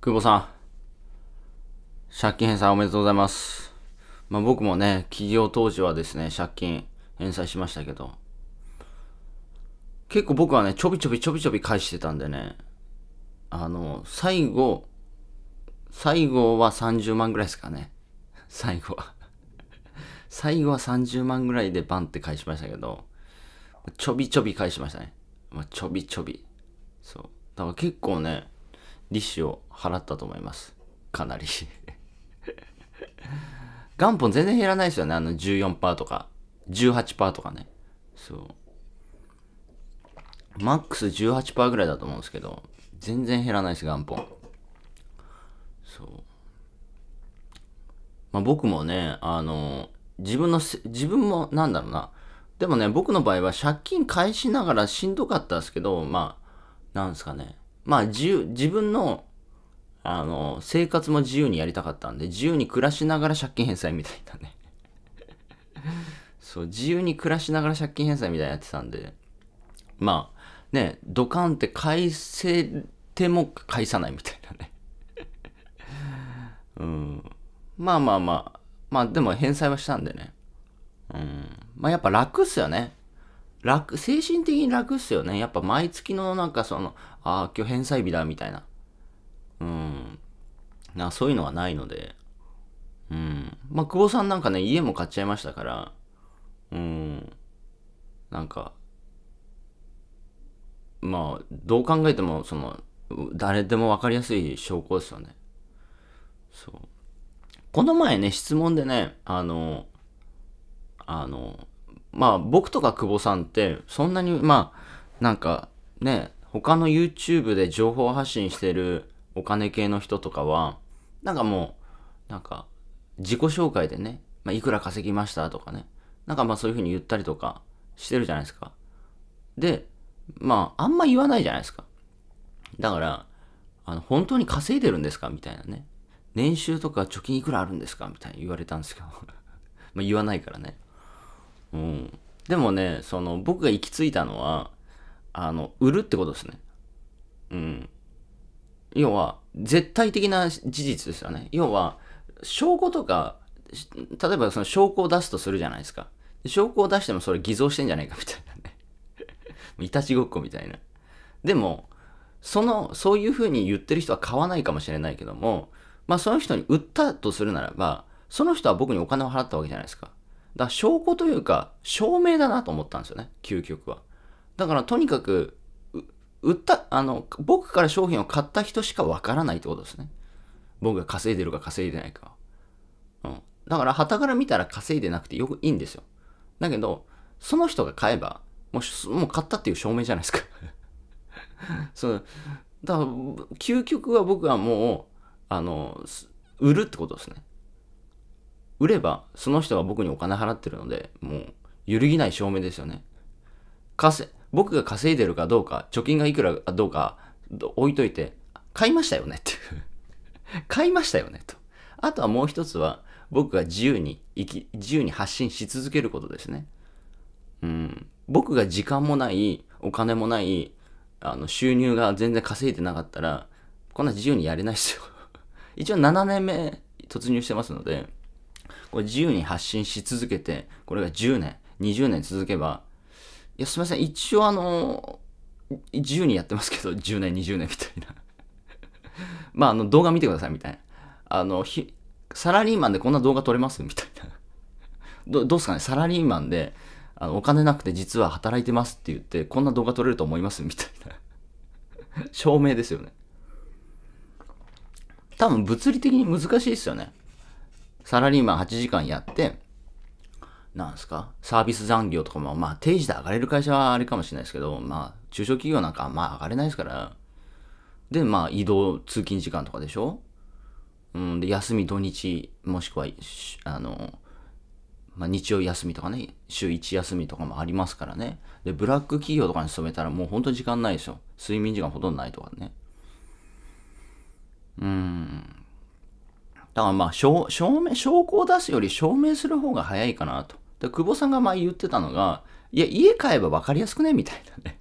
久保さん、借金返済おめでとうございます。まあ、僕もね、起業当時はですね、借金返済しましたけど、結構僕はね、ちょびちょびちょびちょび返してたんでね、あの、最後、最後は30万ぐらいですかね。最後は最後は30万ぐらいでバンって返しましたけど、ちょびちょび返しましたね。まあ、ちょびちょび。そう。だから結構ね、利子を払ったと思います。かなり 元本全然減らないですよね。あの14%とか、18%とかね。そう。マックス18%ぐらいだと思うんですけど、全然減らないです、元本。そう。まあ僕もね、あの、自分の、自分もなんだろうな。でもね、僕の場合は借金返しながらしんどかったですけど、まあ、なんですかね。まあ自由、自分の、あの、生活も自由にやりたかったんで、自由に暮らしながら借金返済みたいなね。そう、自由に暮らしながら借金返済みたいなやってたんで、まあ、ね、ドカンって返せても返さないみたいなね。うん。まあまあまあ、まあでも返済はしたんでね。うん。まあやっぱ楽っすよね。楽、精神的に楽っすよね。やっぱ毎月のなんかその、ああ、今日返済日だ、みたいな。うん。なそういうのはないので。うん。まあ、久保さんなんかね、家も買っちゃいましたから、うん。なんか、まあ、どう考えても、その、誰でも分かりやすい証拠ですよね。そう。この前ね、質問でね、あの、あの、まあ僕とか久保さんってそんなにまあなんかね他の YouTube で情報発信してるお金系の人とかはなんかもうなんか自己紹介でね、まあ、いくら稼ぎましたとかねなんかまあそういうふうに言ったりとかしてるじゃないですかでまああんま言わないじゃないですかだからあの本当に稼いでるんですかみたいなね年収とか貯金いくらあるんですかみたいに言われたんですけど まあ言わないからねうん。でもね、その、僕が行き着いたのは、あの、売るってことですね。うん。要は、絶対的な事実ですよね。要は、証拠とか、例えばその証拠を出すとするじゃないですか。証拠を出してもそれ偽造してんじゃないかみたいなね。いたちごっこみたいな。でも、その、そういうふうに言ってる人は買わないかもしれないけども、まあその人に売ったとするならば、その人は僕にお金を払ったわけじゃないですか。だ証拠というか、証明だなと思ったんですよね、究極は。だからとにかく、売った、あの、僕から商品を買った人しかわからないってことですね。僕が稼いでるか稼いでないかは。うん。だから、旗から見たら稼いでなくてよくいいんですよ。だけど、その人が買えば、もう、もう買ったっていう証明じゃないですか そう。だから、究極は僕はもう、あの、売るってことですね。売れば、その人が僕にお金払ってるので、もう、揺るぎない証明ですよね。稼、僕が稼いでるかどうか、貯金がいくらかどうか、置いといて、買いましたよねって 買いましたよねと。あとはもう一つは、僕が自由に生き、自由に発信し続けることですね。うん。僕が時間もない、お金もない、あの、収入が全然稼いでなかったら、こんな自由にやれないですよ 一応7年目突入してますので、これ自由に発信し続けて、これが10年、20年続けば、いや、すみません、一応あの、自由にやってますけど、10年、20年みたいな まあ、あの、動画見てくださいみたいな。あの、ひサラリーマンでこんな動画撮れますみたいな。どどうすかねサラリーマンで、あの、お金なくて実は働いてますって言って、こんな動画撮れると思いますみたいな。証明ですよね。多分物理的に難しいですよね。サラリーマン8時間やって、なんすか、サービス残業とかも、まあ、定時で上がれる会社はあれかもしれないですけど、まあ、中小企業なんか、まあ、上がれないですから。で、まあ、移動、通勤時間とかでしょうん、で、休み土日、もしくは、あの、まあ、日曜休みとかね、週1休みとかもありますからね。で、ブラック企業とかに勤めたらもう本当時間ないですよ。睡眠時間ほとんどないとかね。うん。だからまあ証明、証拠を出すより証明する方が早いかなと。で久保さんが前言ってたのが、いや、家買えば分かりやすくねみたいなね。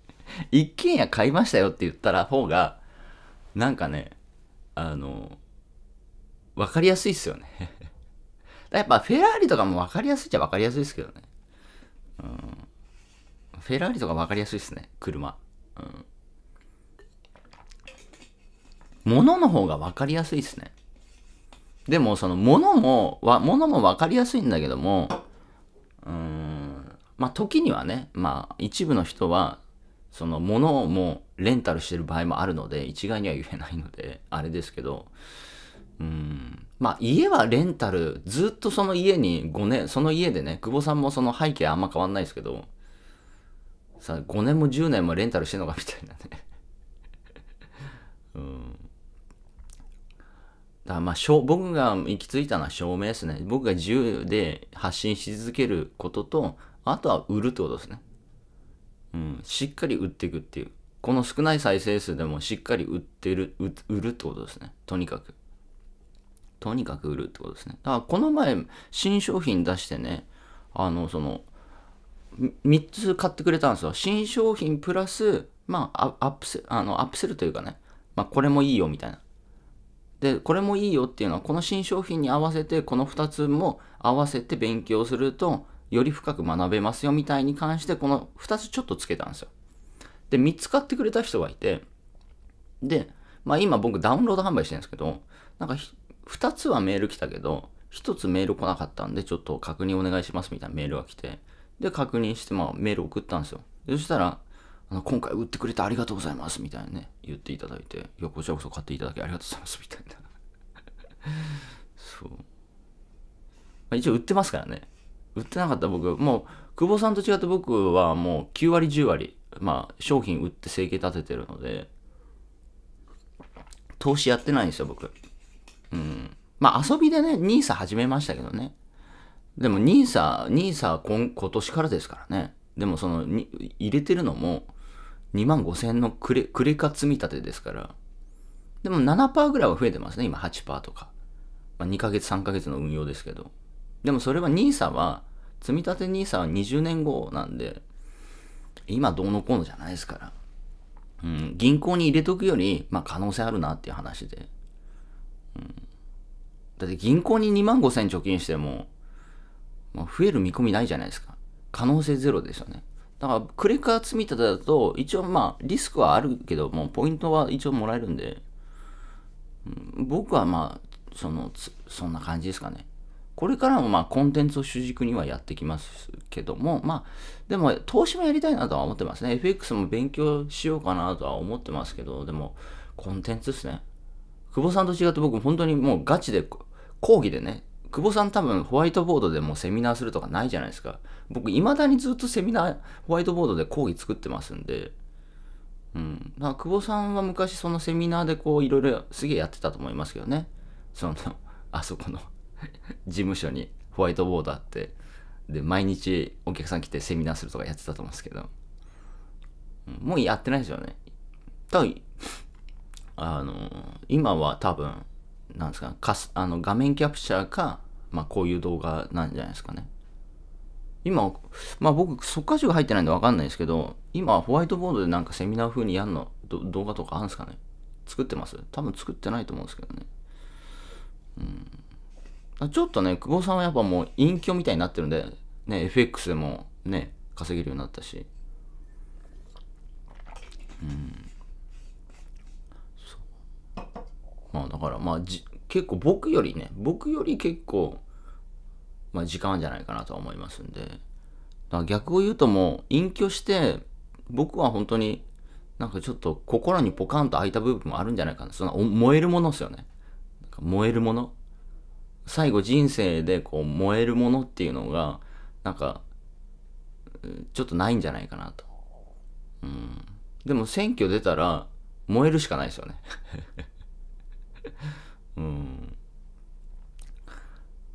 一軒家買いましたよって言ったら方が、なんかね、あの、分かりやすいっすよね。やっぱフェラーリとかも分かりやすいっちゃ分かりやすいですけどね。うん。フェラーリとか分かりやすいっすね。車。うん。物の方が分かりやすいっすね。でもその物もも物も分かりやすいんだけどもうんまあ時にはねまあ一部の人はその物をもうレンタルしてる場合もあるので一概には言えないのであれですけどうんまあ家はレンタルずっとその家に5年その家でね久保さんもその背景あんま変わんないですけどさ5年も10年もレンタルしてんのかみたいなね うんだまあ、僕が行き着いたのは証明ですね。僕が自由で発信し続けることと、あとは売るってことですね。うん、しっかり売っていくっていう。この少ない再生数でもしっかり売ってる、売るってことですね。とにかく。とにかく売るってことですね。だからこの前、新商品出してね、あの、その、3つ買ってくれたんですよ。新商品プラス、まあ、アップセル、あの、アップセルというかね、まあ、これもいいよみたいな。でこれもいいよっていうのはこの新商品に合わせてこの2つも合わせて勉強するとより深く学べますよみたいに関してこの2つちょっとつけたんですよ。で見つ買ってくれた人がいてで、まあ、今僕ダウンロード販売してるんですけどなんか2つはメール来たけど1つメール来なかったんでちょっと確認お願いしますみたいなメールが来てで確認してまあメール送ったんですよ。そしたら今回売ってくれてありがとうございますみたいなね、言っていただいて、いや、こちらこそ買っていただきありがとうございますみたいな。そう。まあ、一応売ってますからね。売ってなかった僕、もう、久保さんと違って僕はもう9割10割、まあ、商品売って生計立ててるので、投資やってないんですよ、僕。うん。まあ、遊びでね、NISA 始めましたけどね。でも NISA、NISA 今今年からですからね。でもその、入れてるのも、2万5千のクレ、クレカ積み立てですから。でも7%ぐらいは増えてますね。今8%とか。まあ、2ヶ月、3ヶ月の運用ですけど。でもそれは NISA は、積み立て NISA は20年後なんで、今どうのこうのじゃないですから。うん、銀行に入れとくより、まあ可能性あるなっていう話で。うん、だって銀行に2万5千貯金しても、まあ、増える見込みないじゃないですか。可能性ゼロですよね。だから、クレカ積み立てだと、一応まあ、リスクはあるけど、もうポイントは一応もらえるんで、うん、僕はまあ、その、そんな感じですかね。これからもまあ、コンテンツを主軸にはやってきますけども、まあ、でも、投資もやりたいなとは思ってますね。FX も勉強しようかなとは思ってますけど、でも、コンテンツですね。久保さんと違って僕、本当にもうガチで、講義でね、久保さん多分ホワイトボードでもセミナーするとかないじゃないですか。僕、未だにずっとセミナー、ホワイトボードで講義作ってますんで、うん。だから久保さんは昔そのセミナーでこういろいろすげえやってたと思いますけどね。その、あそこの 事務所にホワイトボードあって、で、毎日お客さん来てセミナーするとかやってたと思うんですけど、もうやってないですよね。多分、あの、今は多分、なんですか、かすあの画面キャプチャーか、まあ、こういう動画なんじゃないですかね。今、まあ僕、速稼手が入ってないんでわかんないですけど、今、ホワイトボードでなんかセミナー風にやんの動画とかあるんですかね作ってます多分作ってないと思うんですけどね。うん。ちょっとね、久保さんはやっぱもう隠居みたいになってるんで、ね、FX でもね、稼げるようになったし、だからまあ結構僕よりね、僕より結構、まあ時間じゃないかなとは思いますんで。だから逆を言うともう隠居して、僕は本当になんかちょっと心にポカンと開いた部分もあるんじゃないかな。その燃えるものですよね。燃えるもの。最後人生でこう燃えるものっていうのが、なんか、ちょっとないんじゃないかなと。うん。でも選挙出たら燃えるしかないですよねうん。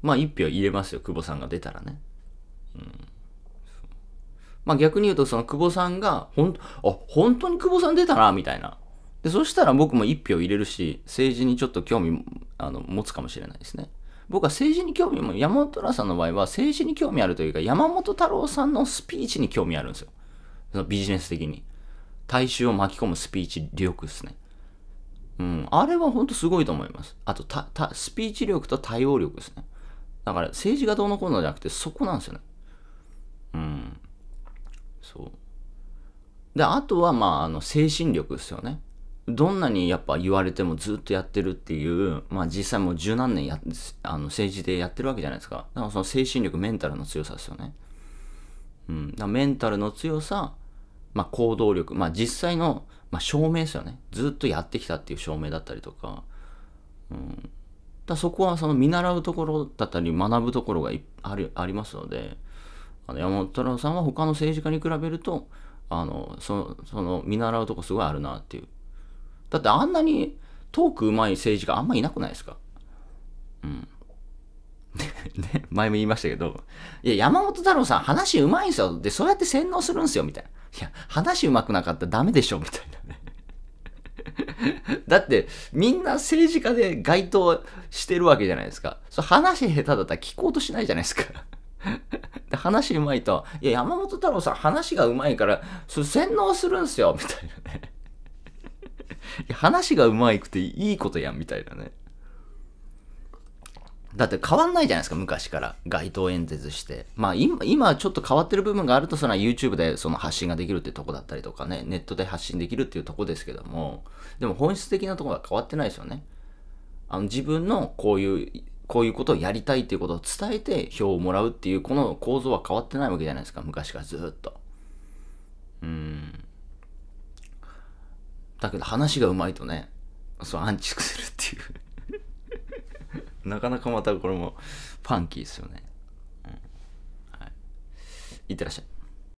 まあ、一票入れますよ、久保さんが出たらね。うん。まあ、逆に言うと、その久保さんが、ほん、あ、本当に久保さん出たな、みたいな。で、そしたら僕も一票入れるし、政治にちょっと興味、あの、持つかもしれないですね。僕は政治に興味も、山本らさんの場合は政治に興味あるというか、山本太郎さんのスピーチに興味あるんですよ。そのビジネス的に。大衆を巻き込むスピーチ力ですね。うん、あれは本当すごいと思います。あとた、た、スピーチ力と対応力ですね。だから政治がどうのこうのじゃなくてそこなんですよね。うん。そう。で、あとは、まあ、あの、精神力ですよね。どんなにやっぱ言われてもずっとやってるっていう、まあ実際もう十何年やあの政治でやってるわけじゃないですか。だからその精神力、メンタルの強さですよね。うん。だメンタルの強さ、まあ、行動力、まあ、実際の、まあ、証明ですよね。ずっとやってきたっていう証明だったりとか、うん、だそこはその見習うところだったり学ぶところがありありますので、あの山本太郎さんは他の政治家に比べると、あのそその見習うとこすごいあるなっていう。だってあんなにトークうまい政治家あんまいなくないですかうん。ね、前も言いましたけど、いや、山本太郎さん話うまいんすよ。で、そうやって洗脳するんすよ、みたいな。いや、話うまくなかったらダメでしょ、みたいなね。だって、みんな政治家で該当してるわけじゃないですか。そ話下手だったら聞こうとしないじゃないですか。で話うまいと、いや、山本太郎さん話がうまいから、そ洗脳するんすよ、みたいなね。話がうまいくていいことやん、みたいなね。だって変わんないじゃないですか、昔から。街頭演説して。まあ今、今ちょっと変わってる部分があると、その YouTube でその発信ができるってとこだったりとかね、ネットで発信できるっていうとこですけども、でも本質的なところは変わってないですよね。あの自分のこういう、こういうことをやりたいっていうことを伝えて票をもらうっていう、この構造は変わってないわけじゃないですか、昔からずっと。うん。だけど話がうまいとね、そう、安ンするっていう。なかなかまたこれもファンキーですよね。うん、はい。いってらっしゃい。